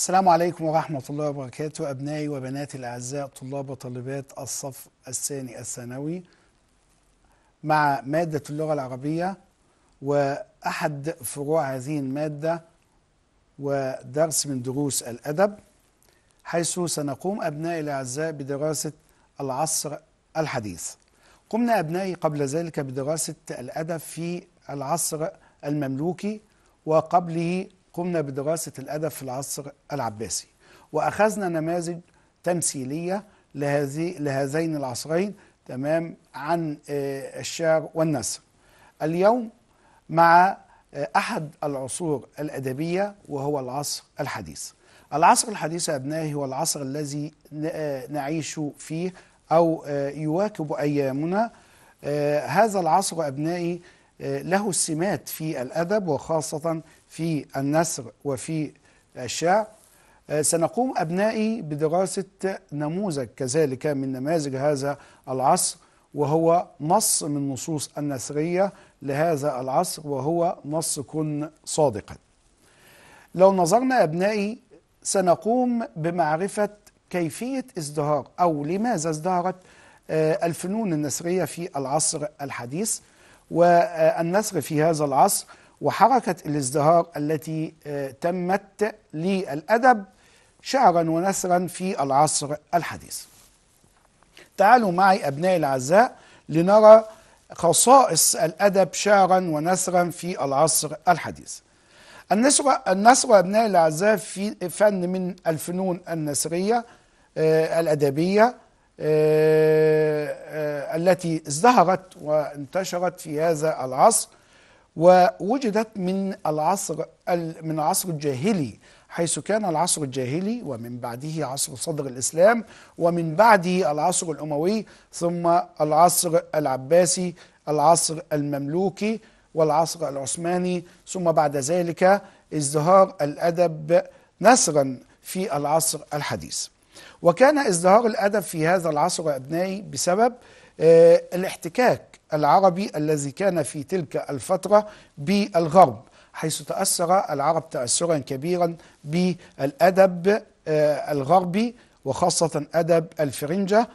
السلام عليكم ورحمة الله وبركاته أبنائي وبناتي الأعزاء طلاب وطالبات الصف الثاني الثانوي مع مادة اللغة العربية وأحد فروع هذه المادة ودرس من دروس الأدب حيث سنقوم أبنائي الأعزاء بدراسة العصر الحديث قمنا أبنائي قبل ذلك بدراسة الأدب في العصر المملوكي وقبله قمنا بدراسة الأدب في العصر العباسي وأخذنا نماذج تمثيلية لهذه لهذين العصرين تمام عن آه، الشعر والنثر اليوم مع آه، أحد العصور الأدبية وهو العصر الحديث العصر الحديث يا أبنائي هو العصر الذي آه، نعيش فيه أو يواكب أيامنا هذا العصر أبنائي له السمات في الأدب وخاصة في النسر وفي الشعر آه، سنقوم أبنائي بدراسة نموذج كذلك من نماذج هذا العصر وهو نص من نصوص النسرية لهذا العصر وهو نص كن صادقا لو نظرنا أبنائي سنقوم بمعرفة كيفية ازدهار أو لماذا ازدهرت آه، الفنون النسرية في العصر الحديث والنسر في هذا العصر وحركة الازدهار التي آه، تمت للأدب شعرا ونثرا في العصر الحديث تعالوا معي أبنائي الأعزاء لنرى خصائص الأدب شعرا ونثرا في العصر الحديث النثر النثر أبنائي الأعزاء في فن من الفنون النثرية آه، الأدبية آه، التي ازدهرت وانتشرت في هذا العصر ووجدت من العصر من العصر الجاهلي حيث كان العصر الجاهلي ومن بعده عصر صدر الإسلام ومن بعده العصر الأموي ثم العصر العباسي العصر المملوكي والعصر العثماني ثم بعد ذلك ازدهار الأدب نسرا في العصر الحديث وكان ازدهار الأدب في هذا العصر أبنائي بسبب آه، الاحتكاك العربي الذي كان في تلك الفترة بالغرب حيث تأثر العرب تأثرا كبيرا بالأدب آه، الغربي وخاصة أدب الفرنجة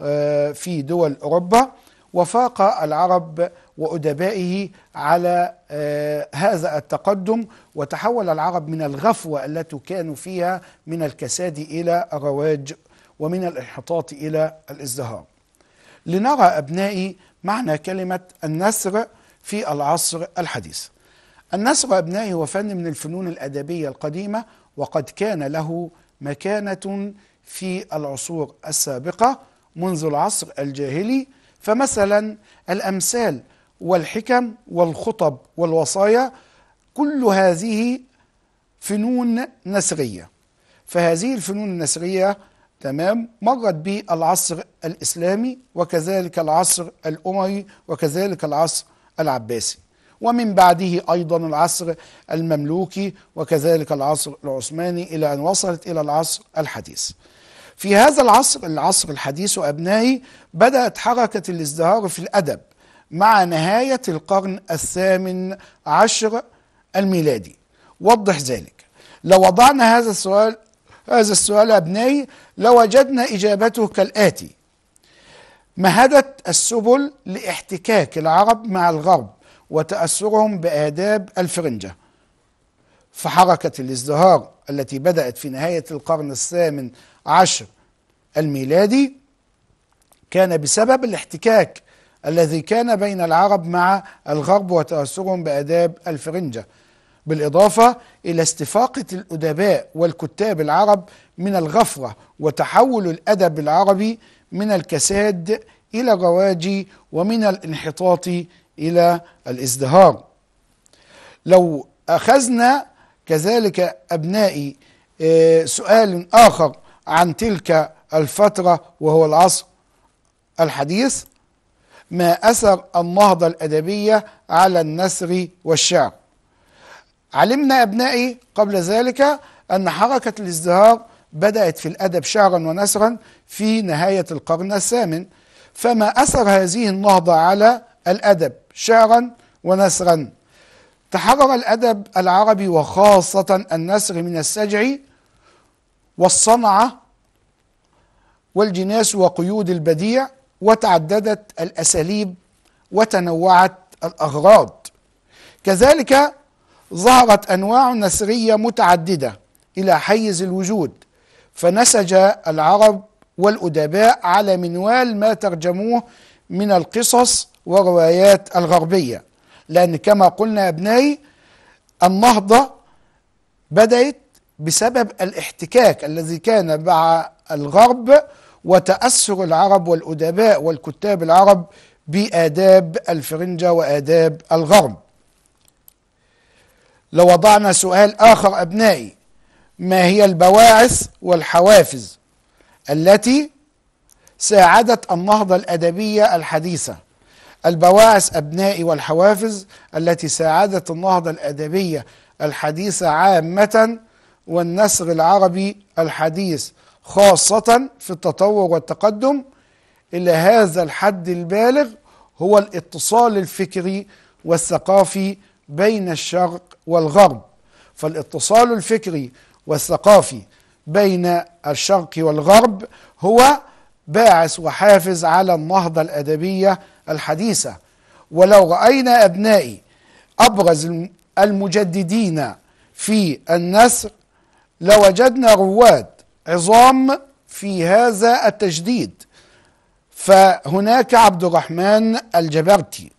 آه، في دول أوروبا وفاق العرب وأدبائه على آه، هذا التقدم وتحول العرب من الغفوة التي كانوا فيها من الكساد إلى الرواج ومن الانحطاط إلى الازدهار لنرى أبنائي معنى كلمة النثر في العصر الحديث النثر أبنائي هو فن من الفنون الأدبية القديمة وقد كان له مكانة في العصور السابقة منذ العصر الجاهلي فمثلا الأمثال والحكم والخطب والوصايا كل هذه فنون نثرية فهذه الفنون النثرية تمام مرت به العصر الإسلامي وكذلك العصر الأموي وكذلك العصر العباسي ومن بعده أيضا العصر المملوكي وكذلك العصر العثماني إلى أن وصلت إلى العصر الحديث في هذا العصر العصر الحديث وأبنائه بدأت حركة الازدهار في الأدب مع نهاية القرن الثامن عشر الميلادي وضح ذلك لو وضعنا هذا السؤال هذا السؤال أبنائي لوجدنا إجابته كالآتي مهدت السبل لاحتكاك العرب مع الغرب وتأثرهم بآداب الفرنجة فحركة الازدهار التي بدأت في نهاية القرن الثامن عشر الميلادي كان بسبب الاحتكاك الذي كان بين العرب مع الغرب وتأثرهم بآداب الفرنجة بالإضافة إلى استفاقة الأدباء والكتاب العرب من الغفرة وتحول الأدب العربي من الكساد إلى الرواج ومن الانحطاط إلى الازدهار لو أخذنا كذلك أبنائي آه، سؤال آخر عن تلك الفترة وهو العصر الحديث ما أثر النهضة الأدبية على النثر والشعر علمنا أبنائي قبل ذلك أن حركة الازدهار بدأت في الأدب شعرا ونثرا في نهاية القرن الثامن فما أثر هذه النهضة على الأدب شعرا ونثرا تحرر الأدب العربي وخاصة النثر من السجع والصنعة والجناس وقيود البديع وتعددت الأساليب وتنوعت الأغراض كذلك ظهرت أنواع نثرية متعددة إلى حيز الوجود فنسج العرب والأدباء على منوال ما ترجموه من القصص والروايات الغربية لأن كما قلنا يا أبنائي النهضة بدأت بسبب الاحتكاك الذي كان مع الغرب وتأثر العرب والأدباء والكتاب العرب بآداب الفرنجة وآداب الغرب لو وضعنا سؤال آخر أبنائي ما هي البواعث والحوافز التي ساعدت النهضة الأدبية الحديثة البواعث أبنائي والحوافز التي ساعدت النهضة الأدبية الحديثة عامة والنسر العربي الحديث خاصة في التطور والتقدم إلى هذا الحد البالغ هو الاتصال الفكري والثقافي بين الشرق والغرب فالاتصال الفكري والثقافي بين الشرق والغرب هو باعث وحافز على النهضة الأدبية الحديثة ولو رأينا أبنائي أبرز المجددين في النثر لوجدنا رواد عظام في هذا التجديد فهناك عبد الرحمن الجبرتي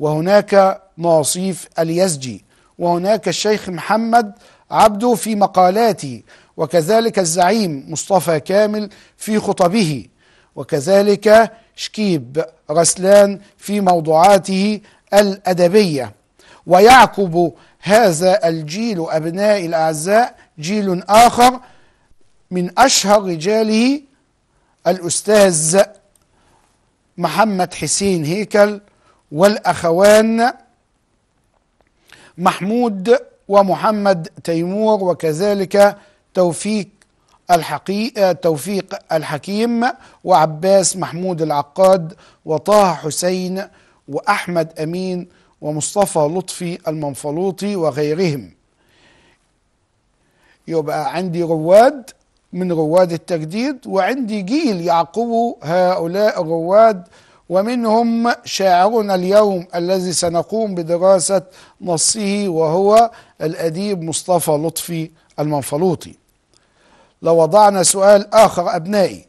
وهناك ناصيف اليزجي وهناك الشيخ محمد عبده في مقالاته وكذلك الزعيم مصطفى كامل في خطبه وكذلك شكيب رسلان في موضوعاته الأدبية ويعقب هذا الجيل أبناء الأعزاء جيل آخر من أشهر رجاله الأستاذ محمد حسين هيكل والأخوان محمود ومحمد تيمور وكذلك توفيق الحقيقة توفيق الحكيم وعباس محمود العقاد وطه حسين وأحمد أمين ومصطفى لطفي المنفلوطي وغيرهم يبقى عندي رواد من رواد التجديد وعندي جيل يعقبوا هؤلاء الرواد ومنهم شاعرنا اليوم الذي سنقوم بدراسة نصه وهو الأديب مصطفى لطفي المنفلوطي لو وضعنا سؤال آخر أبنائي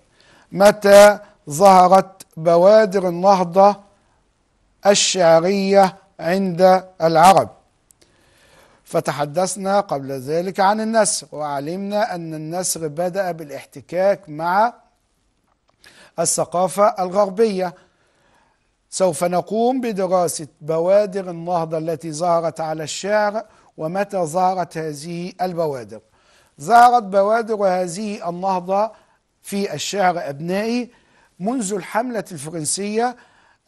متى ظهرت بوادر النهضة الشعرية عند العرب فتحدثنا قبل ذلك عن النسر وعلمنا أن النسر بدأ بالاحتكاك مع الثقافة الغربية سوف نقوم بدراسة بوادر النهضة التي ظهرت على الشعر ومتى ظهرت هذه البوادر ظهرت بوادر هذه النهضة في الشعر أبنائي منذ الحملة الفرنسية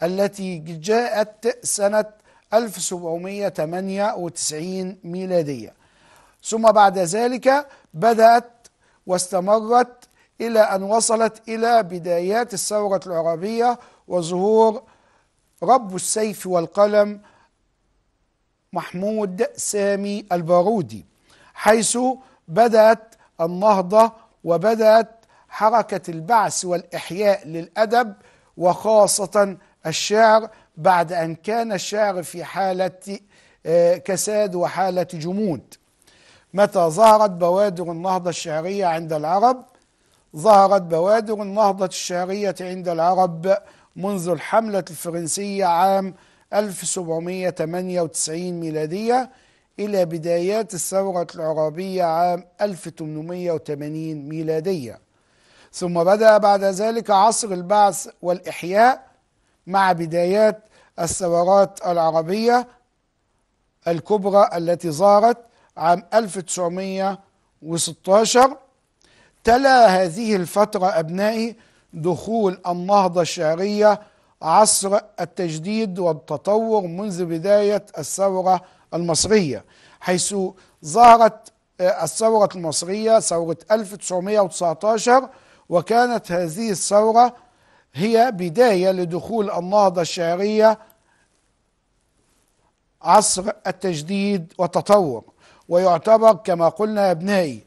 التي جاءت سنة 1798 ميلادية ثم بعد ذلك بدأت واستمرت إلى أن وصلت إلى بدايات الثورة العربية وظهور رب السيف والقلم محمود سامي البارودي حيث بدأت النهضة وبدأت حركة البعث والإحياء للأدب وخاصة الشعر بعد أن كان الشعر في حالة آه، كساد وحالة جمود متى ظهرت بوادر النهضة الشعرية عند العرب ظهرت بوادر النهضة الشعرية عند العرب منذ الحملة الفرنسية عام 1798 ميلادية إلى بدايات الثورة العرابية عام 1880 ميلادية ثم بدأ بعد ذلك عصر البعث والإحياء مع بدايات الثورات العربية الكبرى التي ظهرت عام 1916 تلا هذه الفترة أبنائي دخول النهضة الشعرية عصر التجديد والتطور منذ بداية الثورة المصرية حيث ظهرت آه، الثورة المصرية ثورة 1919 وكانت هذه الثورة هي بداية لدخول النهضة الشعرية عصر التجديد والتطور ويعتبر كما قلنا يا ابنائي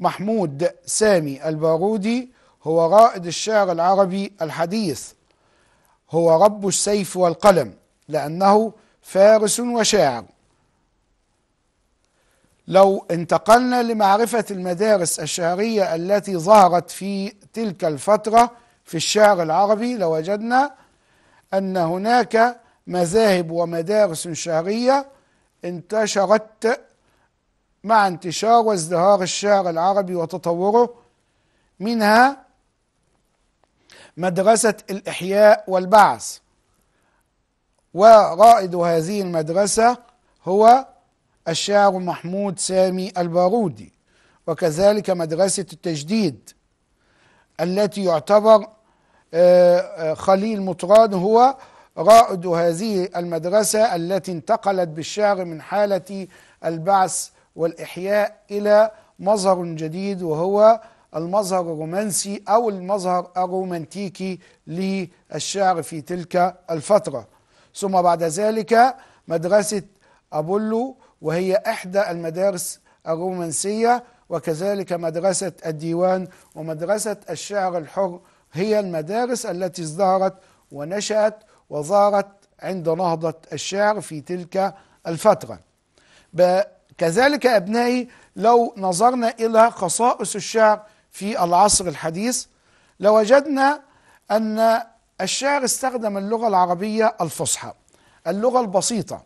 محمود سامي البارودي هو رائد الشعر العربي الحديث هو رب السيف والقلم لأنه فارس وشاعر لو انتقلنا لمعرفة المدارس الشعرية التي ظهرت في تلك الفترة في الشعر العربي لوجدنا أن هناك مذاهب ومدارس شعرية انتشرت مع انتشار وازدهار الشعر العربي وتطوره منها مدرسة الإحياء والبعث ورائد هذه المدرسة هو الشاعر محمود سامي البارودي وكذلك مدرسة التجديد التي يعتبر آه، آه، خليل مطران هو رائد هذه المدرسة التي انتقلت بالشعر من حالة البعث والإحياء إلى مظهر جديد وهو المظهر الرومانسي أو المظهر الرومانتيكي للشعر في تلك الفترة ثم بعد ذلك مدرسة أبولو وهي إحدى المدارس الرومانسية وكذلك مدرسة الديوان ومدرسة الشعر الحر هي المدارس التي ازدهرت ونشأت وظهرت عند نهضة الشعر في تلك الفترة كذلك أبنائي لو نظرنا إلى خصائص الشعر في العصر الحديث لوجدنا أن الشاعر استخدم اللغة العربية الفصحى اللغة البسيطة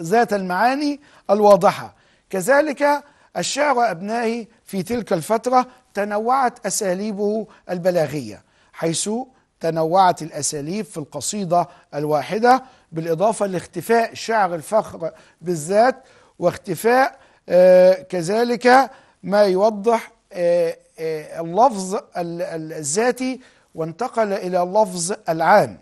ذات المعاني الواضحة كذلك الشعر أبنائه في تلك الفترة تنوعت أساليبه البلاغية حيث تنوعت الأساليب في القصيدة الواحدة بالإضافة لاختفاء شعر الفخر بالذات واختفاء آه، كذلك ما يوضح آه، آه، اللفظ الذاتي وانتقل إلى اللفظ العام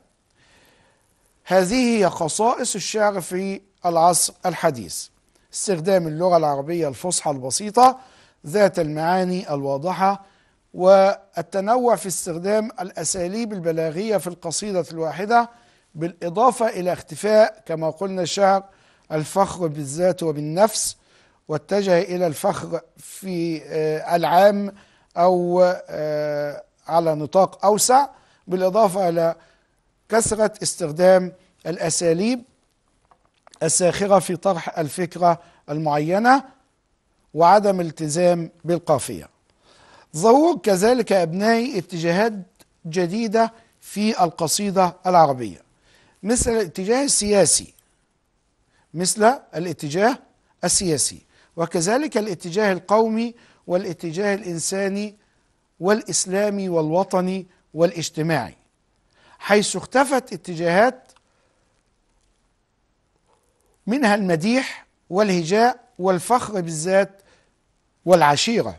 هذه هي خصائص الشعر في العصر الحديث استخدام اللغة العربية الفصحى البسيطة ذات المعاني الواضحة والتنوع في استخدام الأساليب البلاغية في القصيدة الواحدة بالإضافة إلى اختفاء كما قلنا الشعر الفخر بالذات وبالنفس واتجه إلى الفخر في آه، العام أو آه، على نطاق أوسع بالإضافة إلى كثرة استخدام الأساليب الساخرة في طرح الفكرة المعينة وعدم التزام بالقافية ظهور كذلك أبنائي اتجاهات جديدة في القصيدة العربية مثل الاتجاه السياسي مثل الاتجاه السياسي وكذلك الاتجاه القومي والاتجاه الانساني والاسلامي والوطني والاجتماعي حيث اختفت اتجاهات منها المديح والهجاء والفخر بالذات والعشيره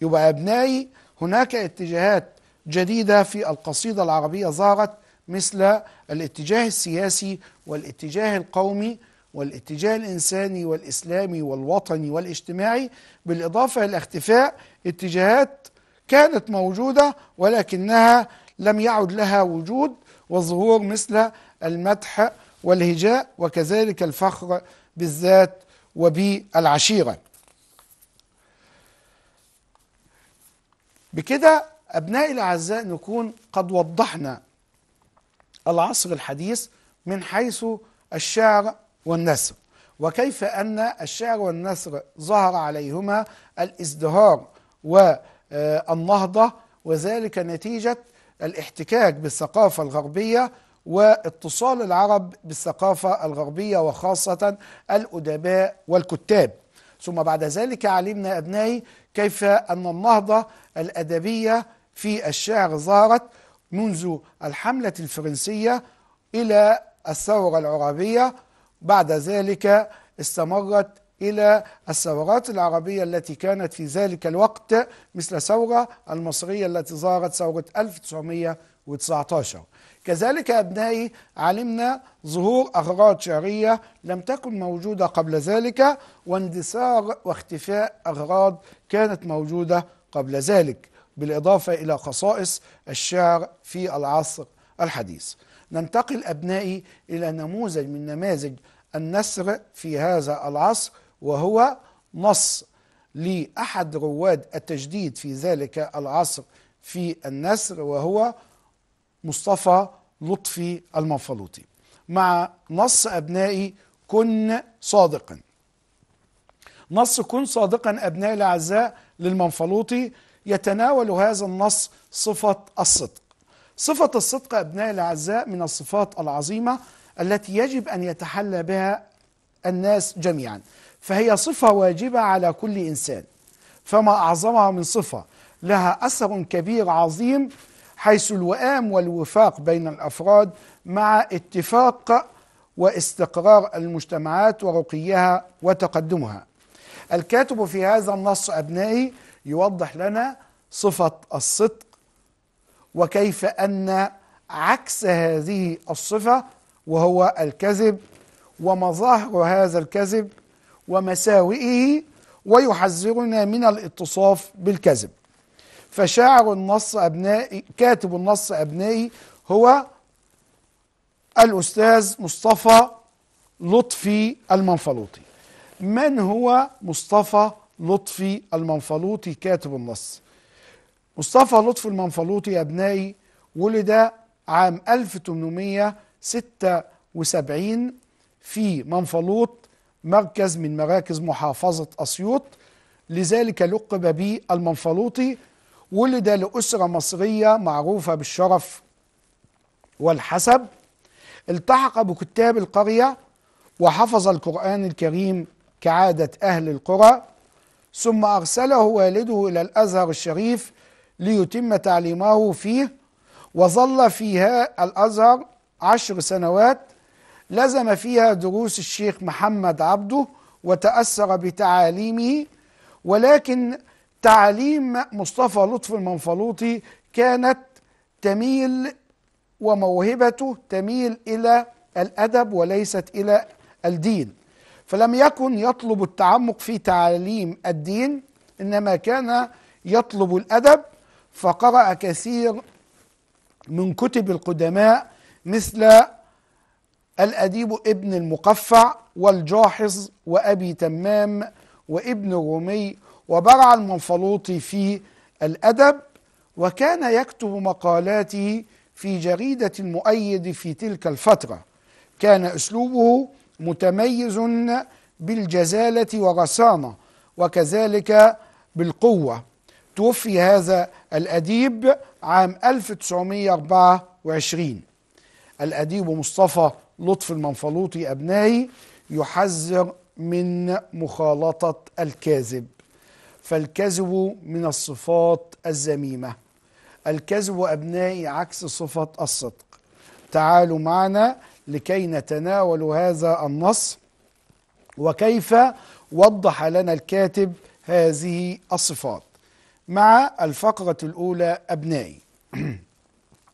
يبقى ابنائي هناك اتجاهات جديده في القصيده العربيه ظهرت مثل الاتجاه السياسي والاتجاه القومي والاتجاه الإنساني والإسلامي والوطني والاجتماعي بالإضافة إلى اختفاء اتجاهات كانت موجودة ولكنها لم يعد لها وجود وظهور مثل المدح والهجاء وكذلك الفخر بالذات وبالعشيرة بكده أبنائي الأعزاء نكون قد وضحنا العصر الحديث من حيث الشعر والنثر وكيف أن الشعر والنثر ظهر عليهما الازدهار والنهضة وذلك نتيجة الاحتكاك بالثقافة الغربية واتصال العرب بالثقافة الغربية وخاصة الأدباء والكتاب ثم بعد ذلك علمنا أبنائي كيف أن النهضة الأدبية في الشعر ظهرت منذ الحملة الفرنسية إلى الثورة العربية بعد ذلك استمرت إلى الثورات العربية التي كانت في ذلك الوقت مثل الثورة المصرية التي ظهرت ثورة 1919 كذلك أبنائي علمنا ظهور أغراض شعرية لم تكن موجودة قبل ذلك واندثار واختفاء أغراض كانت موجودة قبل ذلك بالإضافة إلى خصائص الشعر في العصر الحديث ننتقل أبنائي إلى نموذج من نماذج النسر في هذا العصر وهو نص لأحد رواد التجديد في ذلك العصر في النسر وهو مصطفى لطفي المنفلوطي مع نص أبنائي كن صادقا نص كن صادقا أبنائي الأعزاء للمنفلوطي يتناول هذا النص صفة الصدق صفة الصدق أبنائي الأعزاء من الصفات العظيمة التي يجب أن يتحلى بها الناس جميعا فهي صفة واجبة على كل إنسان فما أعظمها من صفة لها أثر كبير عظيم حيث الوئام والوفاق بين الأفراد مع اتفاق واستقرار المجتمعات ورقيها وتقدمها الكاتب في هذا النص أبنائي يوضح لنا صفة الصدق وكيف أن عكس هذه الصفة وهو الكذب ومظاهر هذا الكذب ومساوئه ويحذرنا من الاتصاف بالكذب فشاعر النص أبنائي كاتب النص أبنائي هو الأستاذ مصطفى لطفي المنفلوطي من هو مصطفى لطفي المنفلوطي كاتب النص مصطفى لطفي المنفلوطي يا ابنائي ولد عام 1876 في منفلوط مركز من مراكز محافظة أسيوط لذلك لقب به المنفلوطي ولد لأسرة مصرية معروفة بالشرف والحسب التحق بكتاب القرية وحفظ القرآن الكريم كعادة أهل القرى ثم أرسله والده إلى الأزهر الشريف ليتم تعليمه فيه وظل فيها الأزهر عشر سنوات لزم فيها دروس الشيخ محمد عبده وتأثر بتعاليمه ولكن تعاليم مصطفى لطفي المنفلوطي كانت تميل وموهبته تميل إلى الأدب وليست إلى الدين فلم يكن يطلب التعمق في تعاليم الدين إنما كان يطلب الأدب فقرأ كثير من كتب القدماء مثل الأديب ابن المقفع والجاحظ وأبي تمام وابن الرومي وبرع المنفلوطي في الأدب وكان يكتب مقالاته في جريدة المؤيد في تلك الفترة كان أسلوبه متميز بالجزالة والرسانة وكذلك بالقوة توفي هذا الأديب عام 1924 الأديب مصطفى لطف المنفلوطي أبنائي يحذر من مخالطة الكاذب فالكذب من الصفات الذميمة الكذب أبنائي عكس صفة الصدق تعالوا معنا لكي نتناول هذا النص وكيف وضح لنا الكاتب هذه الصفات مع الفقرة الأولى أبنائي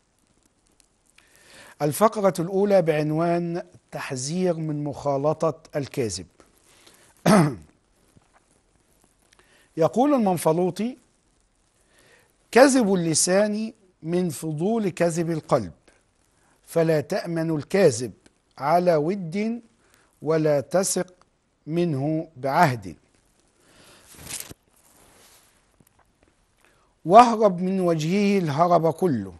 الفقرة الأولى بعنوان تحذير من مخالطة الكاذب يقول المنفلوطي كذب اللسان من فضول كذب القلب فلا تأمن الكاذب على ود ولا تثق منه بعهد واهرب من وجهه الهرب كله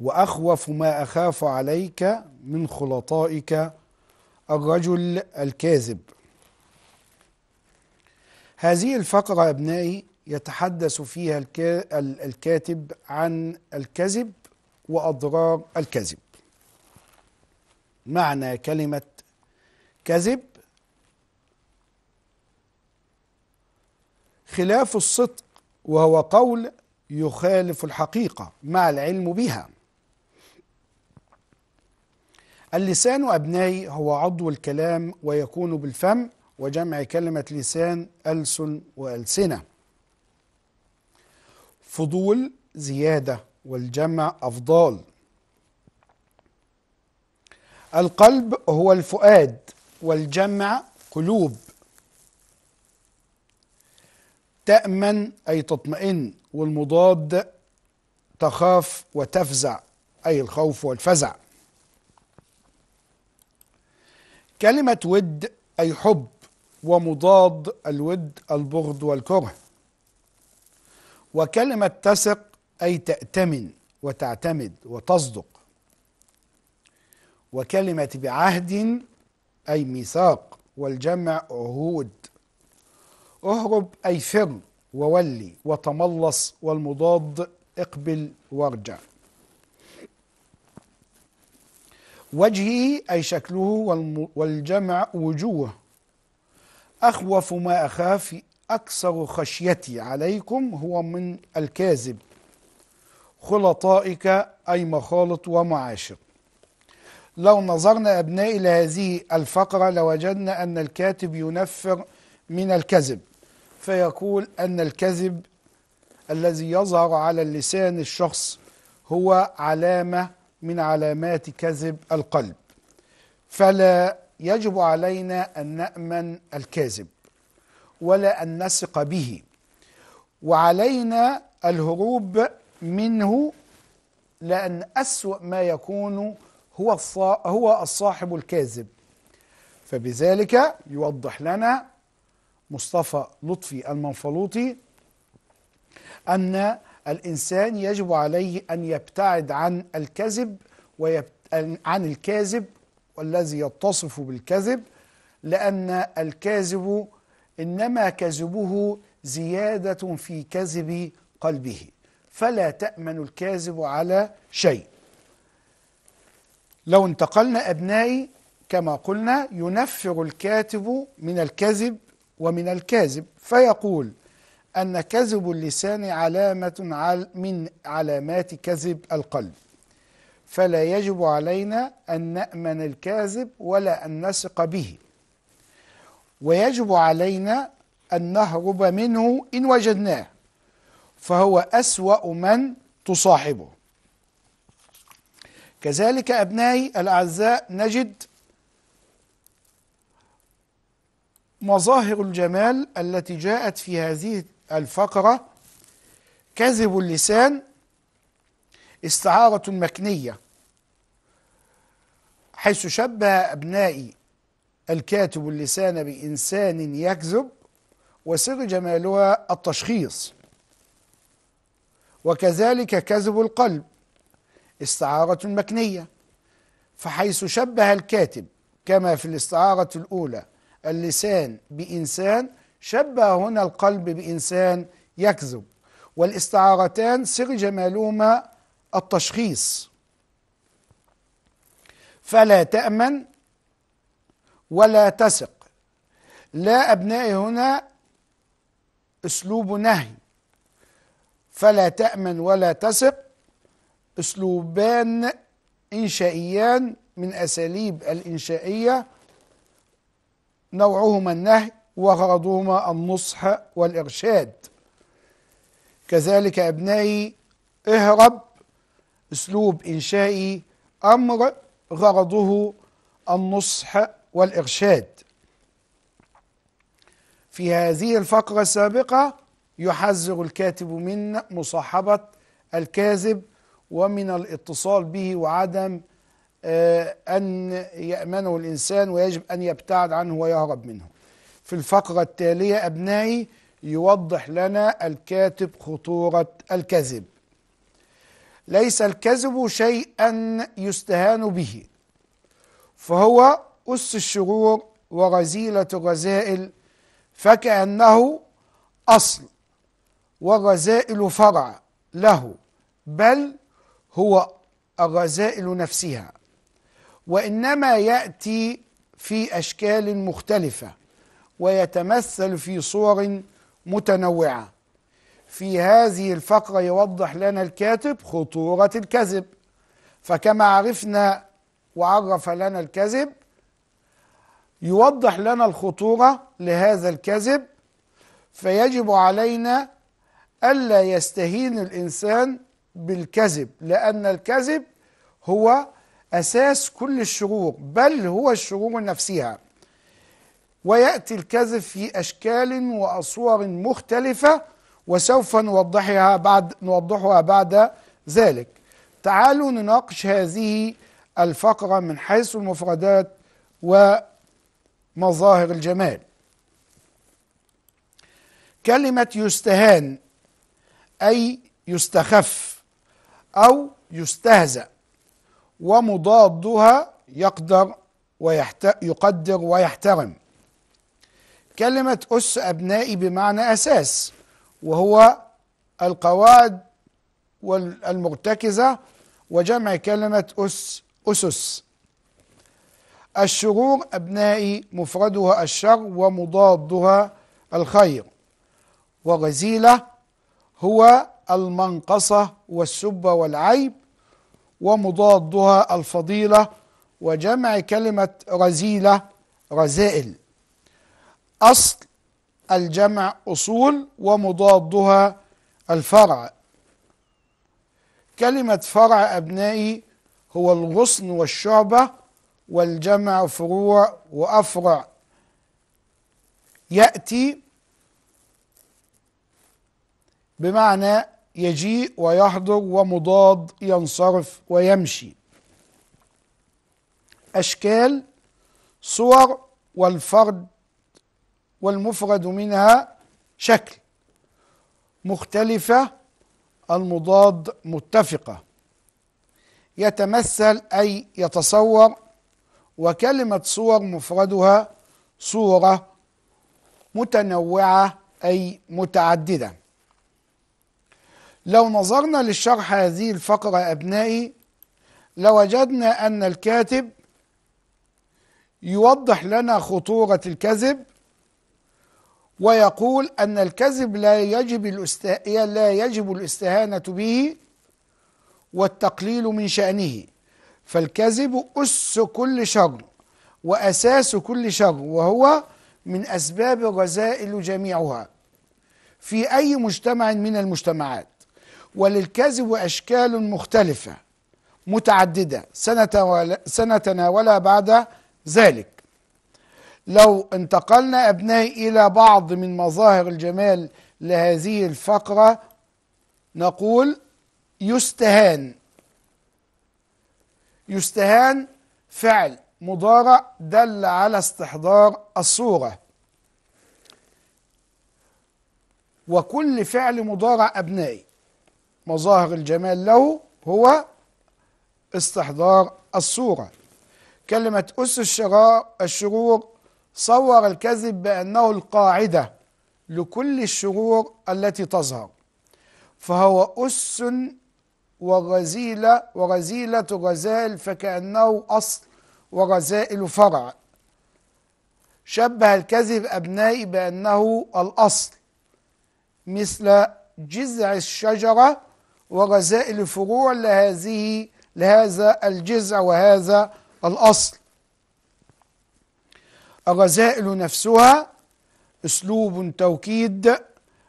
واخوف ما اخاف عليك من خلطائك الرجل الكاذب هذه الفقره ابنائي يتحدث فيها الكاتب عن الكذب واضرار الكذب معنى كلمه كذب خلاف الصدق وهو قول يخالف الحقيقة مع العلم بها اللسان أبنائي هو عضو الكلام ويكون بالفم وجمع كلمة لسان ألسن وألسنة فضول زيادة والجمع أفضال القلب هو الفؤاد والجمع قلوب تأمن أي تطمئن والمضاد تخاف وتفزع أي الخوف والفزع كلمة ود أي حب ومضاد الود البغض والكره وكلمة تثق أي تأتمن وتعتمد وتصدق وكلمة بعهد أي ميثاق والجمع عهود اهرب أي فر وولي وتملص والمضاد اقبل وارجع وجهه أي شكله والجمع وجوه أخوف ما أخاف أكثر خشيتي عليكم هو من الكاذب خلطائك أي مخالط ومعاشر لو نظرنا أبنائي لهذه الفقرة لوجدنا أن الكاتب ينفر من الكذب فيقول أن الكذب الذي يظهر على اللسان الشخص هو علامة من علامات كذب القلب فلا يجب علينا أن نأمن الكاذب ولا أن نثق به وعلينا الهروب منه لأن أسوأ ما يكون هو هو الصاحب الكاذب فبذلك يوضح لنا مصطفى لطفي المنفلوطي أن الإنسان يجب عليه أن يبتعد عن الكذب عن الكاذب والذي يتصف بالكذب لأن الكاذب إنما كذبه زيادة في كذب قلبه فلا تأمن الكاذب على شيء لو انتقلنا أبنائي كما قلنا ينفر الكاتب من الكذب ومن الكاذب فيقول أن كذب اللسان علامة من علامات كذب القلب فلا يجب علينا أن نأمن الكاذب ولا أن نثق به ويجب علينا أن نهرب منه إن وجدناه فهو أسوأ من تصاحبه كذلك أبنائي الأعزاء نجد مظاهر الجمال التي جاءت في هذه الفقرة كذب اللسان استعارة مكنية حيث شبه أبنائي الكاتب اللسان بإنسان يكذب وسر جمالها التشخيص وكذلك كذب القلب استعارة مكنية فحيث شبه الكاتب كما في الاستعارة الأولى اللسان بإنسان شبه هنا القلب بإنسان يكذب والاستعارتان سر جمالهما التشخيص فلا تأمن ولا تثق لا أبنائي هنا أسلوب نهي فلا تأمن ولا تثق أسلوبان إنشائيان من أساليب الإنشائية نوعهما النهي وغرضهما النصح والإرشاد كذلك أبنائي اهرب أسلوب إنشائي أمر غرضه النصح والإرشاد في هذه الفقرة السابقة يحذر الكاتب من مصاحبة الكاذب ومن الاتصال به وعدم آه، أن يأمنه الإنسان ويجب أن يبتعد عنه ويهرب منه في الفقرة التالية أبنائي يوضح لنا الكاتب خطورة الكذب ليس الكذب شيئا يستهان به فهو أس الشرور ورزيلة الرزائل فكأنه أصل والرزائل فرع له بل هو الرزائل نفسها وانما ياتي في اشكال مختلفه ويتمثل في صور متنوعه في هذه الفقره يوضح لنا الكاتب خطوره الكذب فكما عرفنا وعرف لنا الكذب يوضح لنا الخطوره لهذا الكذب فيجب علينا الا يستهين الانسان بالكذب لان الكذب هو أساس كل الشرور بل هو الشرور نفسها ويأتي الكذب في أشكال وأصور مختلفة وسوف نوضحها بعد نوضحها بعد ذلك تعالوا نناقش هذه الفقرة من حيث المفردات ومظاهر الجمال كلمة يستهان أي يستخف أو يستهزأ ومضادها يقدر ويحت... يقدر ويحترم كلمة أس أبنائي بمعنى أساس وهو القواعد والمرتكزة وجمع كلمة أس أسس الشرور أبنائي مفردها الشر ومضادها الخير والرذيلة هو المنقصة والسب والعيب ومضادها الفضيلة وجمع كلمة رزيلة رزائل أصل الجمع أصول ومضادها الفرع كلمة فرع أبنائي هو الغصن والشعبة والجمع فروع وأفرع يأتي بمعنى يجيء ويحضر ومضاد ينصرف ويمشي أشكال صور والفرد والمفرد منها شكل مختلفة المضاد متفقة يتمثل أي يتصور وكلمة صور مفردها صورة متنوعة أي متعددة لو نظرنا للشرح هذه الفقرة أبنائي لوجدنا أن الكاتب يوضح لنا خطورة الكذب ويقول أن الكذب لا يجب لا يجب الاستهانة به والتقليل من شأنه فالكذب أس كل شر وأساس كل شر وهو من أسباب الرذائل جميعها في أي مجتمع من المجتمعات وللكذب أشكال مختلفة متعددة سنتناولها بعد ذلك لو انتقلنا أبنائي إلى بعض من مظاهر الجمال لهذه الفقرة نقول يستهان يستهان فعل مضارع دل على استحضار الصورة وكل فعل مضارع أبنائي مظاهر الجمال له هو استحضار الصورة كلمة أس الشرور صور الكذب بأنه القاعدة لكل الشرور التي تظهر فهو أس وغزيلة وغزيلة غزال فكأنه أصل وغزائل فرع شبه الكذب أبنائي بأنه الأصل مثل جذع الشجرة ورسائل الفروع لهذه لهذا الجذع وهذا الأصل الرسائل نفسها أسلوب توكيد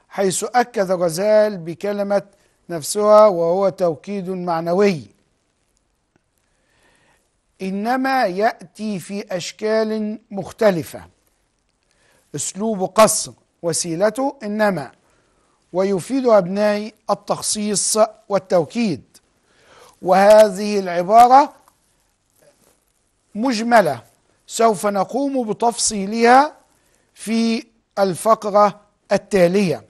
حيث أكد غزال بكلمة نفسها وهو توكيد معنوي إنما يأتي في أشكال مختلفة أسلوب قصر وسيلته إنما ويفيد أبنائي التخصيص والتوكيد وهذه العبارة مجملة سوف نقوم بتفصيلها في الفقرة التالية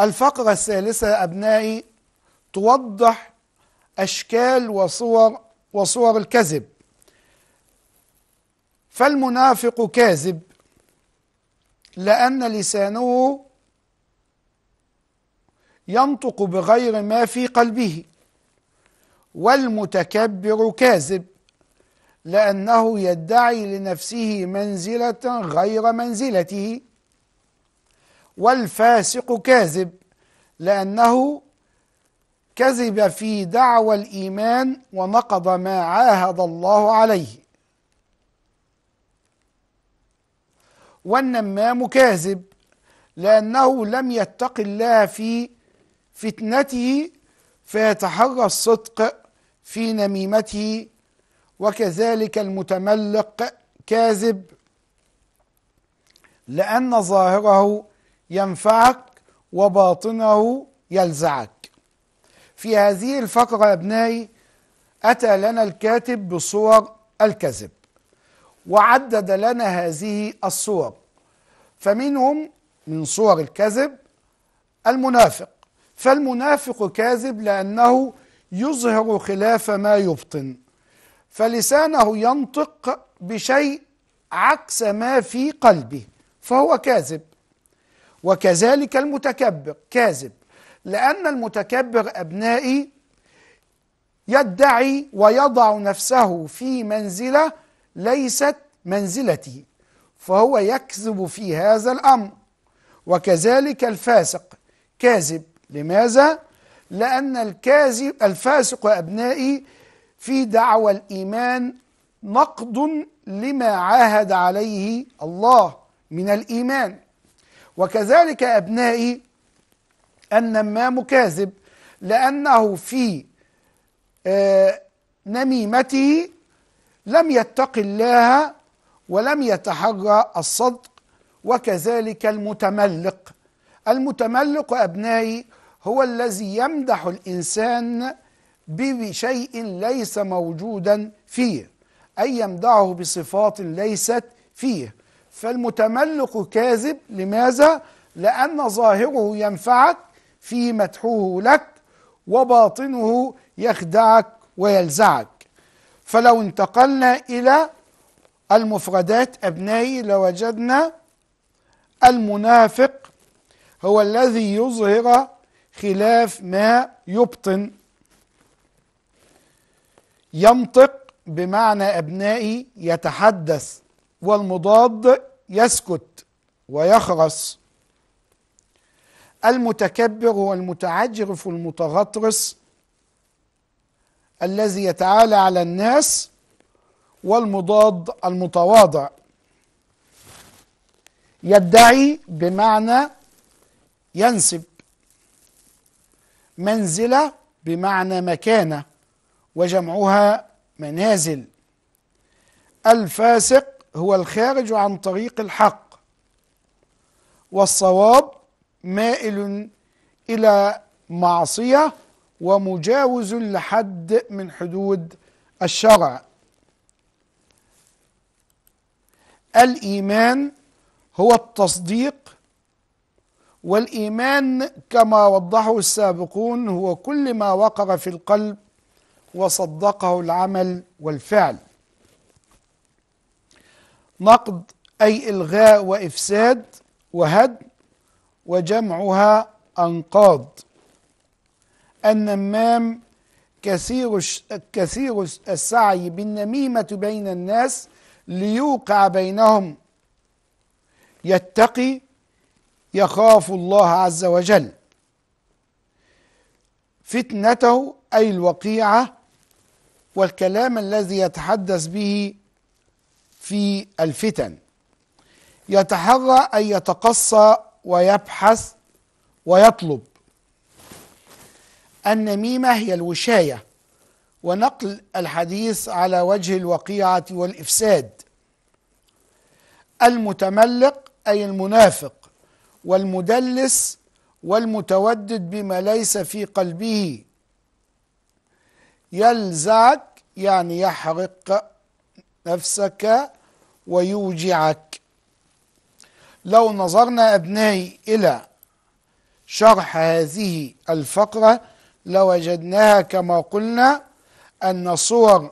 الفقرة الثالثة أبنائي توضح أشكال وصور وصور الكذب فالمنافق كاذب لأن لسانه ينطق بغير ما في قلبه والمتكبر كاذب لأنه يدعي لنفسه منزلة غير منزلته والفاسق كاذب لأنه كذب في دعوى الإيمان ونقض ما عاهد الله عليه والنمام كاذب لأنه لم يتق الله في فتنته فيتحرى الصدق في نميمته وكذلك المتملق كاذب لأن ظاهره ينفعك وباطنه يلزعك في هذه الفقرة يا ابنائي أتى لنا الكاتب بصور الكذب وعدد لنا هذه الصور فمنهم من صور الكذب المنافق فالمنافق كاذب لأنه يظهر خلاف ما يبطن فلسانه ينطق بشيء عكس ما في قلبه فهو كاذب وكذلك المتكبر كاذب لأن المتكبر أبنائي يدعي ويضع نفسه في منزلة ليست منزلته فهو يكذب في هذا الأمر وكذلك الفاسق كاذب لماذا؟ لأن الكاذب الفاسق أبنائي في دعوى الإيمان نقض لما عاهد عليه الله من الإيمان وكذلك أبنائي النمام كاذب لأنه في آه، نميمته لم يتق الله ولم يتحرى الصدق وكذلك المتملق المتملق أبنائي هو الذي يمدح الإنسان بشيء ليس موجودا فيه أي يمدحه بصفات ليست فيه فالمتملق كاذب لماذا؟ لأن ظاهره ينفعك في مدحه لك وباطنه يخدعك ويلزعك فلو انتقلنا إلى المفردات أبنائي لوجدنا المنافق هو الذي يظهر خلاف ما يبطن ينطق بمعنى أبنائي يتحدث والمضاد يسكت ويخرس المتكبر هو المتعجرف المتغطرس الذي يتعالى على الناس والمضاد المتواضع يدعي بمعنى ينسب منزلة بمعنى مكانة وجمعها منازل الفاسق هو الخارج عن طريق الحق والصواب مائل إلى معصية ومجاوز لحد من حدود الشرع الإيمان هو التصديق والايمان كما وضحه السابقون هو كل ما وقر في القلب وصدقه العمل والفعل نقد اي الغاء وافساد وهد وجمعها انقاض النمام كثير كثير السعي بالنميمه بين الناس ليوقع بينهم يتقي يخاف الله عز وجل فتنته أي الوقيعة والكلام الذي يتحدث به في الفتن يتحرى أن يتقصى ويبحث ويطلب النميمة هي الوشاية ونقل الحديث على وجه الوقيعة والإفساد المتملق أي المنافق والمدلس والمتودد بما ليس في قلبه يلزعك يعني يحرق نفسك ويوجعك لو نظرنا أبنائي إلى شرح هذه الفقرة لوجدناها كما قلنا أن صور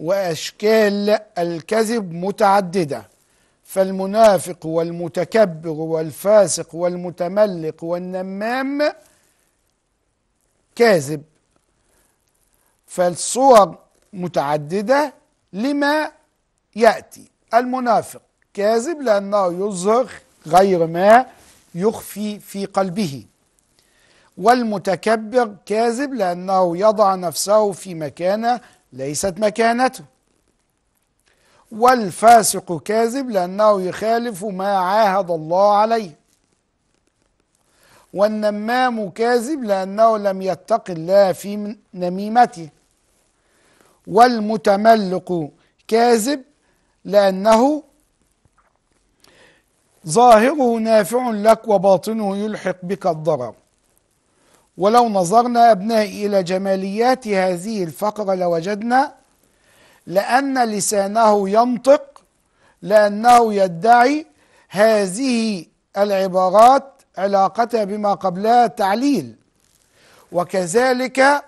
وأشكال الكذب متعددة فالمنافق والمتكبر والفاسق والمتملق والنمام كاذب فالصور متعددة لما يأتي المنافق كاذب لأنه يظهر غير ما يخفي في قلبه والمتكبر كاذب لأنه يضع نفسه في مكانة ليست مكانته والفاسق كاذب لأنه يخالف ما عاهد الله عليه والنمام كاذب لأنه لم يتق الله في نميمته والمتملق كاذب لأنه ظاهره نافع لك وباطنه يلحق بك الضرر ولو نظرنا أبنائي إلى جماليات هذه الفقرة لوجدنا لو لأن لسانه ينطق لأنه يدعي هذه العبارات علاقتها بما قبلها تعليل وكذلك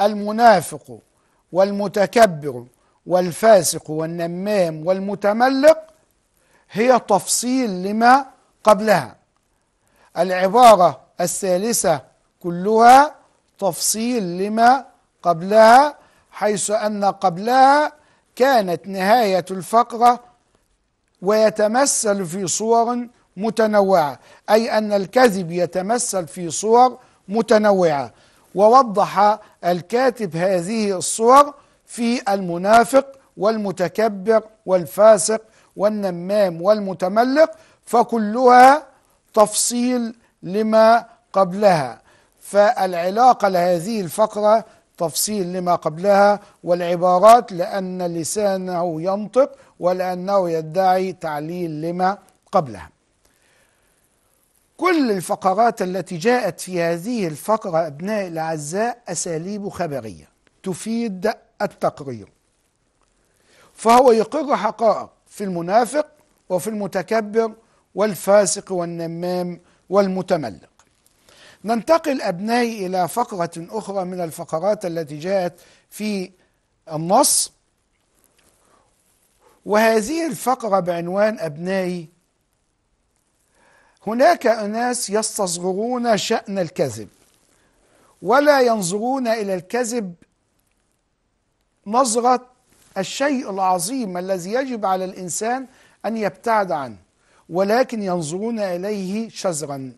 المنافق والمتكبر والفاسق والنمام والمتملق هي تفصيل لما قبلها العبارة الثالثة كلها تفصيل لما قبلها حيث أن قبلها كانت نهاية الفقرة ويتمثل في صور متنوعة أي أن الكذب يتمثل في صور متنوعة ووضح الكاتب هذه الصور في المنافق والمتكبر والفاسق والنمام والمتملق فكلها تفصيل لما قبلها فالعلاقة لهذه الفقرة تفصيل لما قبلها والعبارات لأن لسانه ينطق ولأنه يدعي تعليل لما قبلها كل الفقرات التي جاءت في هذه الفقرة أبناء الأعزاء أساليب خبرية تفيد التقرير فهو يقر حقائق في المنافق وفي المتكبر والفاسق والنمام والمتملق ننتقل أبنائي إلى فقرة أخرى من الفقرات التي جاءت في النص وهذه الفقرة بعنوان أبنائي هناك أناس يستصغرون شأن الكذب ولا ينظرون إلى الكذب نظرة الشيء العظيم الذي يجب على الإنسان أن يبتعد عنه ولكن ينظرون إليه شزرا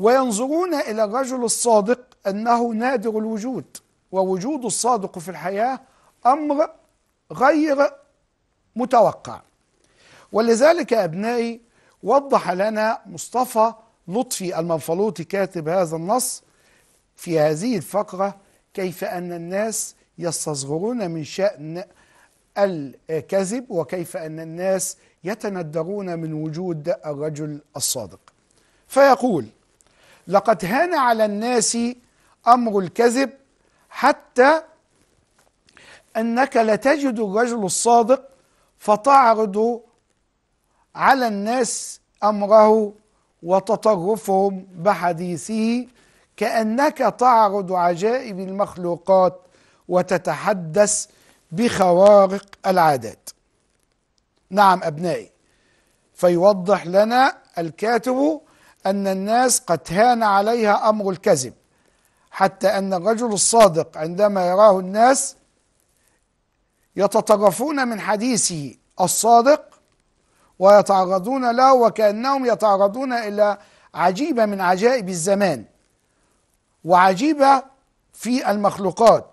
وينظرون إلى الرجل الصادق أنه نادر الوجود ووجود الصادق في الحياة أمر غير متوقع ولذلك يا أبنائي وضح لنا مصطفى لطفي المنفلوطي كاتب هذا النص في هذه الفقرة كيف أن الناس يستصغرون من شأن الكذب وكيف أن الناس يتندرون من وجود الرجل الصادق فيقول لقد هان على الناس أمر الكذب حتى أنك لتجد الرجل الصادق فتعرض على الناس أمره وتطرفهم بحديثه كأنك تعرض عجائب المخلوقات وتتحدث بخوارق العادات نعم أبنائي فيوضح لنا الكاتب أن الناس قد هان عليها أمر الكذب حتى أن الرجل الصادق عندما يراه الناس يتطرفون من حديثه الصادق ويتعرضون له وكأنهم يتعرضون إلى عجيبة من عجائب الزمان وعجيبة في المخلوقات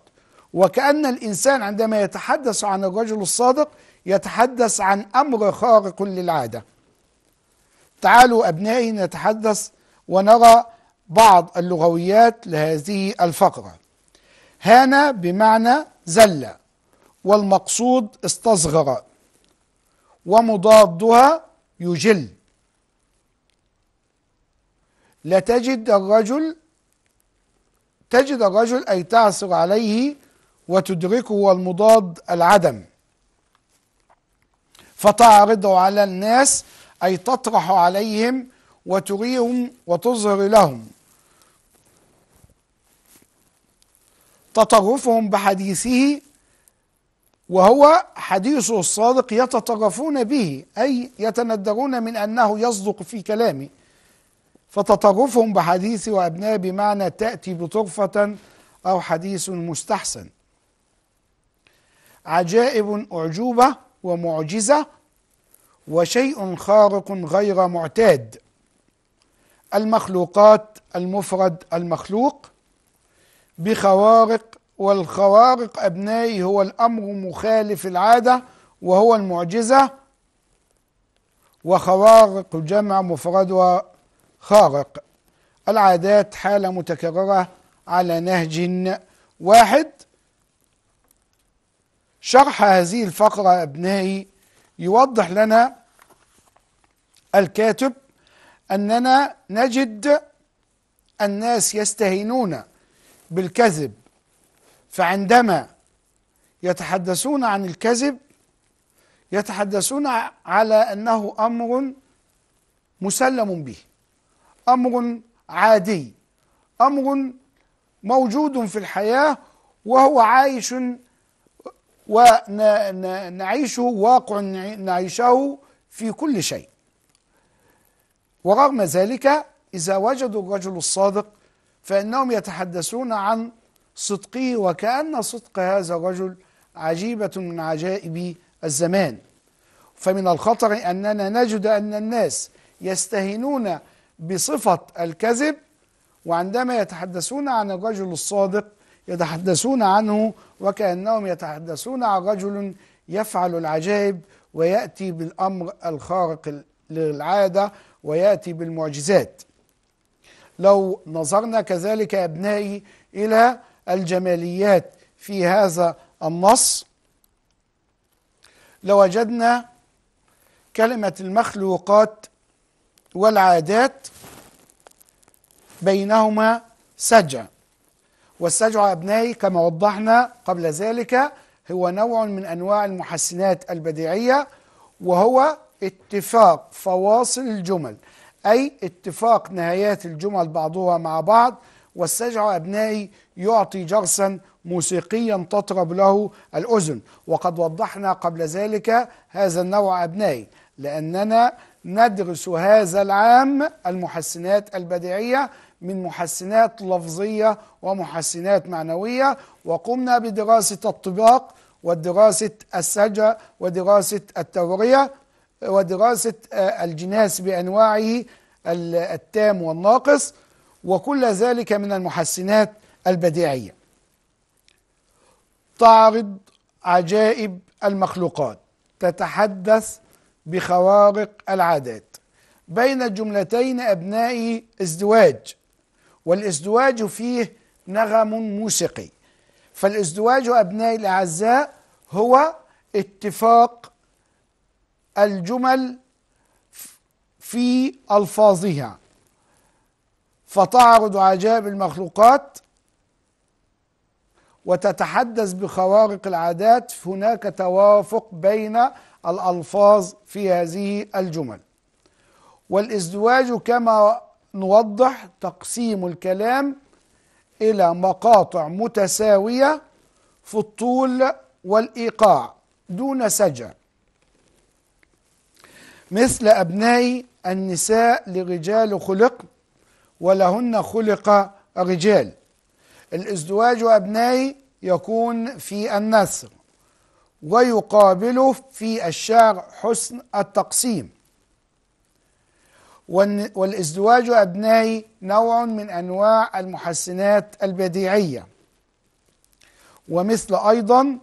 وكأن الإنسان عندما يتحدث عن الرجل الصادق يتحدث عن أمر خارق للعادة تعالوا أبنائي نتحدث ونرى بعض اللغويات لهذه الفقرة هان بمعنى زل والمقصود استصغر ومضادها يجل لا تجد الرجل تجد الرجل أي تعثر عليه وتدركه والمضاد العدم فتعرضه على الناس أي تطرح عليهم وتريهم وتظهر لهم تطرفهم بحديثه وهو حديثه الصادق يتطرفون به أي يتندرون من أنه يصدق في كلامه فتطرفهم بحديث وأبناء بمعنى تأتي بطرفة أو حديث مستحسن عجائب أعجوبة ومعجزة وشيء خارق غير معتاد المخلوقات المفرد المخلوق بخوارق والخوارق أبنائي هو الأمر مخالف العادة وهو المعجزة وخوارق جمع مفردها خارق العادات حالة متكررة على نهج واحد شرح هذه الفقرة أبنائي يوضح لنا الكاتب أننا نجد الناس يستهينون بالكذب فعندما يتحدثون عن الكذب يتحدثون على أنه أمر مسلم به أمر عادي أمر موجود في الحياة وهو عايش ونعيش واقع نعيشه في كل شيء ورغم ذلك إذا وجدوا الرجل الصادق فإنهم يتحدثون عن صدقه وكأن صدق هذا الرجل عجيبة من عجائب الزمان فمن الخطر أننا نجد أن الناس يستهينون بصفة الكذب وعندما يتحدثون عن الرجل الصادق يتحدثون عنه وكأنهم يتحدثون عن رجل يفعل العجائب ويأتي بالأمر الخارق للعادة ويأتي بالمعجزات لو نظرنا كذلك يا أبنائي إلى الجماليات في هذا النص لوجدنا كلمة المخلوقات والعادات بينهما سجع والسجع أبنائي كما وضحنا قبل ذلك هو نوع من أنواع المحسنات البديعية وهو اتفاق فواصل الجمل أي اتفاق نهايات الجمل بعضها مع بعض والسجع أبنائي يعطي جرسا موسيقيا تطرب له الأذن وقد وضحنا قبل ذلك هذا النوع أبنائي لأننا ندرس هذا العام المحسنات البديعية من محسنات لفظية ومحسنات معنوية وقمنا بدراسة الطباق ودراسة السجع ودراسة التورية ودراسة آه، الجناس بأنواعه التام والناقص وكل ذلك من المحسنات البديعية تعرض عجائب المخلوقات تتحدث بخوارق العادات بين الجملتين أبنائي ازدواج والازدواج فيه نغم موسيقي فالازدواج أبنائي الأعزاء هو اتفاق الجمل في ألفاظها فتعرض عجائب المخلوقات وتتحدث بخوارق العادات هناك توافق بين الألفاظ في هذه الجمل والازدواج كما نوضح تقسيم الكلام إلى مقاطع متساوية في الطول والإيقاع دون سجع مثل أبناء النساء لرجال خلق ولهن خلق رجال الازدواج أبناء يكون في النثر ويقابله في الشعر حسن التقسيم والازدواج أبنائي نوع من أنواع المحسنات البديعية ومثل أيضا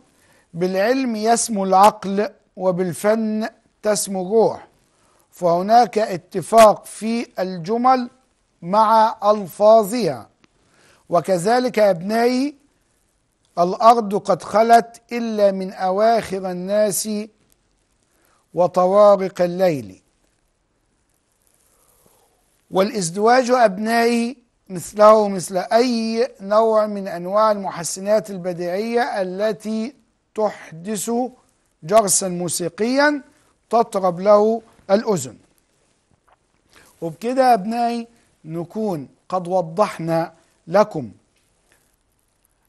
بالعلم يسمو العقل وبالفن تسمو الروح فهناك اتفاق في الجمل مع ألفاظها وكذلك أبنائي الأرض قد خلت إلا من أواخر الناس وطوارق الليل والازدواج ابنائي مثله مثل أي نوع من أنواع المحسنات البديعية التي تحدث جرسا موسيقيا تطرب له الأذن وبكده أبنائي نكون قد وضحنا لكم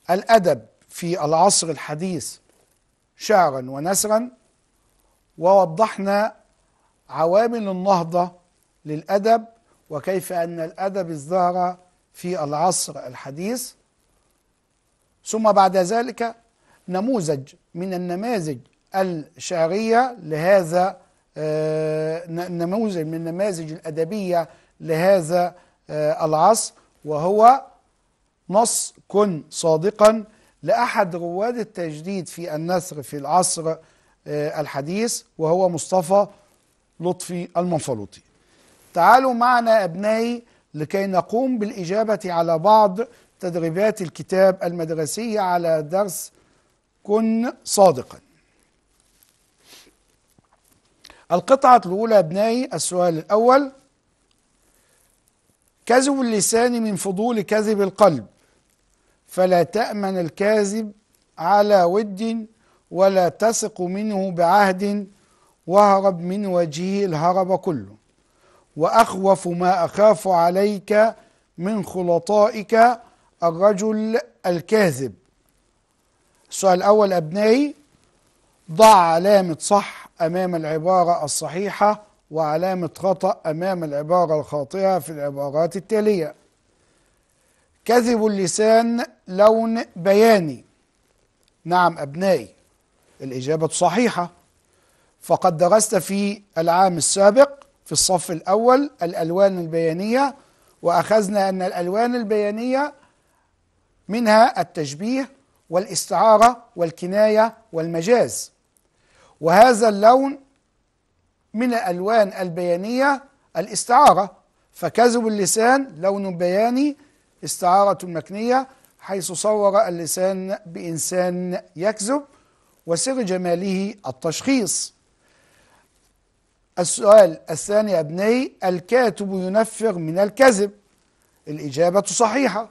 الأدب في العصر الحديث شعرا ونسرا ووضحنا عوامل النهضة للأدب وكيف أن الأدب ازدهر في العصر الحديث ثم بعد ذلك نموذج من النماذج الشعرية لهذا آه، نموذج من النماذج الأدبية لهذا آه، العصر وهو نص كن صادقا لأحد رواد التجديد في النثر في العصر آه، الحديث وهو مصطفى لطفي المنفلوطي تعالوا معنا أبنائي لكي نقوم بالإجابة على بعض تدريبات الكتاب المدرسية على درس كن صادقا القطعة الأولى أبنائي السؤال الأول كذب اللسان من فضول كذب القلب فلا تأمن الكاذب على ود ولا تثق منه بعهد واهرب من وجهه الهرب كله واخوف ما اخاف عليك من خلطائك الرجل الكاذب السؤال الاول ابنائي ضع علامه صح امام العباره الصحيحه وعلامه خطا امام العباره الخاطئه في العبارات التاليه كذب اللسان لون بياني نعم ابنائي الاجابه صحيحه فقد درست في العام السابق في الصف الأول الألوان البيانية وأخذنا أن الألوان البيانية منها التشبيه والاستعارة والكناية والمجاز وهذا اللون من الألوان البيانية الاستعارة فكذب اللسان لون بياني استعارة مكنية حيث صور اللسان بإنسان يكذب وسر جماله التشخيص السؤال الثاني يا ابني الكاتب ينفر من الكذب الإجابة صحيحة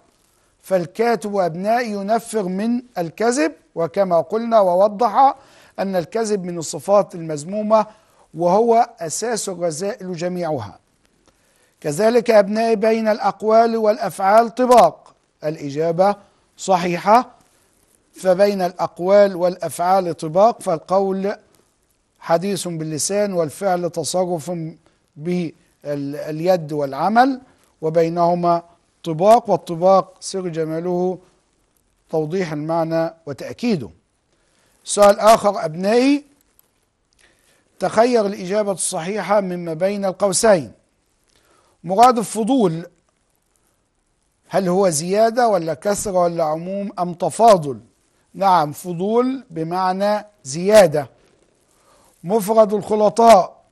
فالكاتب أبنائي ينفر من الكذب وكما قلنا ووضح أن الكذب من الصفات المذمومة وهو أساس الرذائل جميعها كذلك أبنائي بين الأقوال والأفعال طباق الإجابة صحيحة فبين الأقوال والأفعال طباق فالقول حديث باللسان والفعل تصرف باليد والعمل وبينهما طباق والطباق سر جماله توضيح المعنى وتأكيده سؤال آخر أبنائي تخير الإجابة الصحيحة مما بين القوسين مراد الفضول هل هو زيادة ولا كثرة ولا عموم أم تفاضل نعم فضول بمعنى زيادة مفرد الخلطاء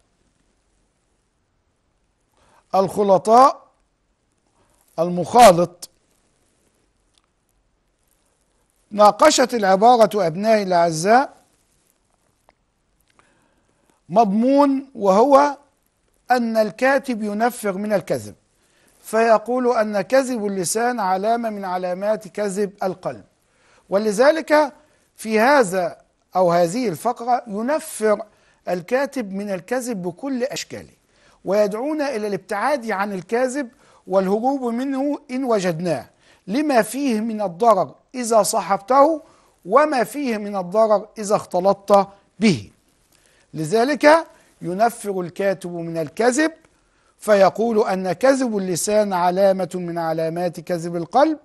الخلطاء المخالط ناقشت العبارة أبنائي الأعزاء مضمون وهو أن الكاتب ينفر من الكذب فيقول أن كذب اللسان علامة من علامات كذب القلب ولذلك في هذا أو هذه الفقرة ينفر الكاتب من الكذب بكل أشكاله ويدعونا إلى الابتعاد عن الكاذب والهروب منه إن وجدناه لما فيه من الضرر إذا صحبته وما فيه من الضرر إذا اختلطت به لذلك ينفر الكاتب من الكذب فيقول أن كذب اللسان علامة من علامات كذب القلب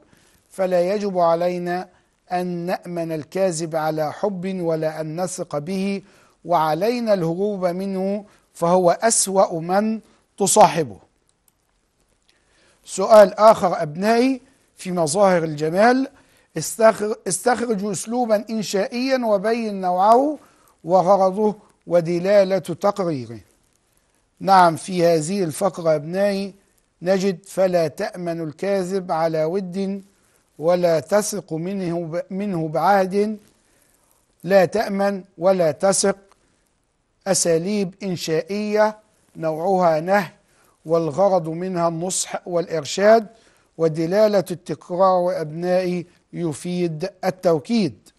فلا يجب علينا أن نأمن الكاذب على حب ولا أن نثق به وعلينا الهروب منه فهو أسوأ من تصاحبه سؤال آخر أبنائي في مظاهر الجمال استخرج أسلوبا إنشائيا وبين نوعه وغرضه ودلالة تقريره نعم في هذه الفقرة أبنائي نجد فلا تأمن الكاذب على ود ولا تثق منه منه بعهد لا تأمن ولا تثق أساليب إنشائية نوعها نهي والغرض منها النصح والإرشاد ودلالة التكرار وأبنائي يفيد التوكيد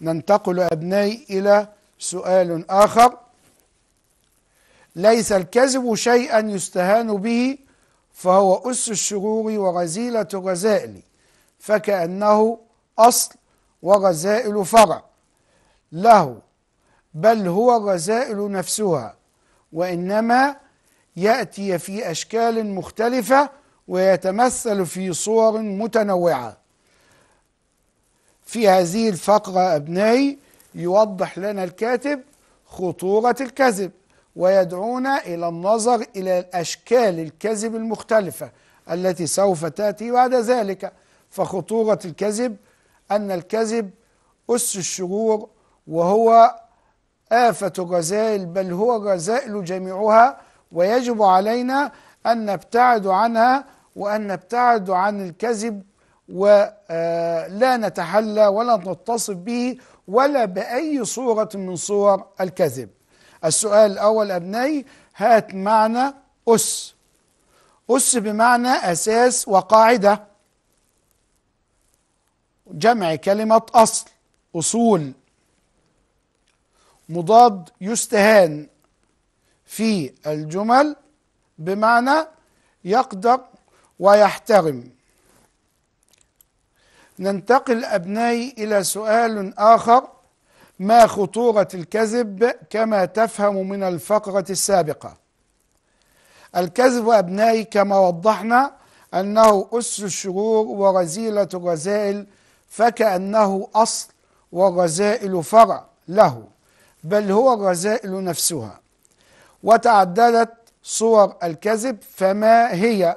ننتقل أبنائي إلى سؤال آخر ليس الكذب شيئا يستهان به فهو أس الشرور ورزيلة الرزائل فكأنه أصل ورزائل فرع له بل هو الرذائل نفسها وإنما يأتي في أشكال مختلفة ويتمثل في صور متنوعة في هذه الفقرة أبنائي يوضح لنا الكاتب خطورة الكذب ويدعونا إلى النظر إلى أشكال الكذب المختلفة التي سوف تأتي بعد ذلك فخطورة الكذب أن الكذب أس الشرور وهو آفة غزائل بل هو غزائل جميعها ويجب علينا أن نبتعد عنها وأن نبتعد عن الكذب ولا آه، نتحلى ولا نتصف به ولا بأي صورة من صور الكذب السؤال الأول أبنائي هات معنى أس أس بمعنى أساس وقاعدة جمع كلمة أصل أصول مضاد يستهان في الجمل بمعنى يقدر ويحترم ننتقل أبنائي إلى سؤال آخر ما خطورة الكذب كما تفهم من الفقرة السابقة الكذب أبنائي كما وضحنا أنه أس الشرور ورزيلة الرذائل فكأنه أصل والرذائل فرع له بل هو الرذائل نفسها وتعددت صور الكذب فما هي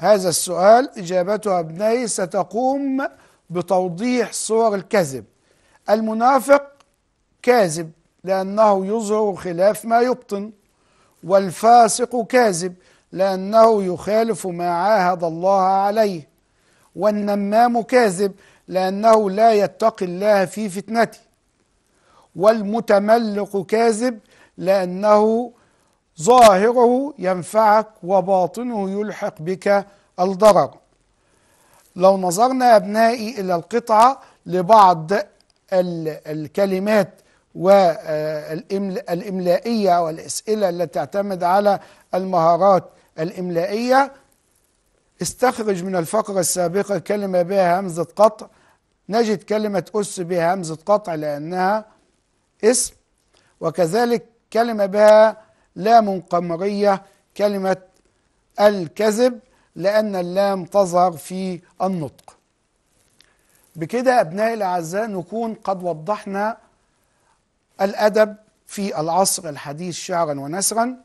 هذا السؤال إجابتها ابني ستقوم بتوضيح صور الكذب المنافق كاذب لأنه يظهر خلاف ما يبطن والفاسق كاذب لأنه يخالف ما عاهد الله عليه والنمام كاذب لأنه لا يتقي الله في فتنته والمتملق كاذب لأنه ظاهره ينفعك وباطنه يلحق بك الضرر لو نظرنا يا أبنائي إلى القطعة لبعض الكلمات والإملائية والأسئلة التي تعتمد على المهارات الإملائية استخرج من الفقرة السابقة كلمة بها همزة قطع نجد كلمة أس بها همزة قطع لأنها اسم وكذلك كلمة بها لام قمرية كلمة الكذب لأن اللام تظهر في النطق بكده أبنائي الأعزاء نكون قد وضحنا الأدب في العصر الحديث شعرا ونثرا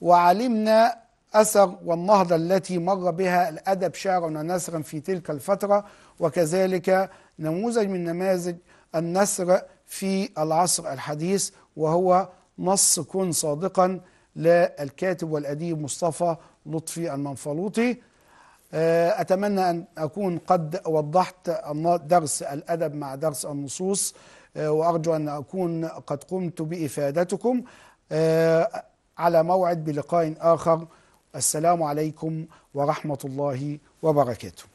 وعلمنا أثر والنهضة التي مر بها الأدب شعرا ونثرا في تلك الفترة وكذلك نموذج من نماذج النثر في العصر الحديث وهو نص كن صادقا للكاتب والأديب مصطفى لطفي المنفلوطي آه، أتمنى أن أكون قد وضحت درس الأدب مع درس النصوص آه، وأرجو أن أكون قد قمت بإفادتكم آه، على موعد بلقاء آخر السلام عليكم ورحمة الله وبركاته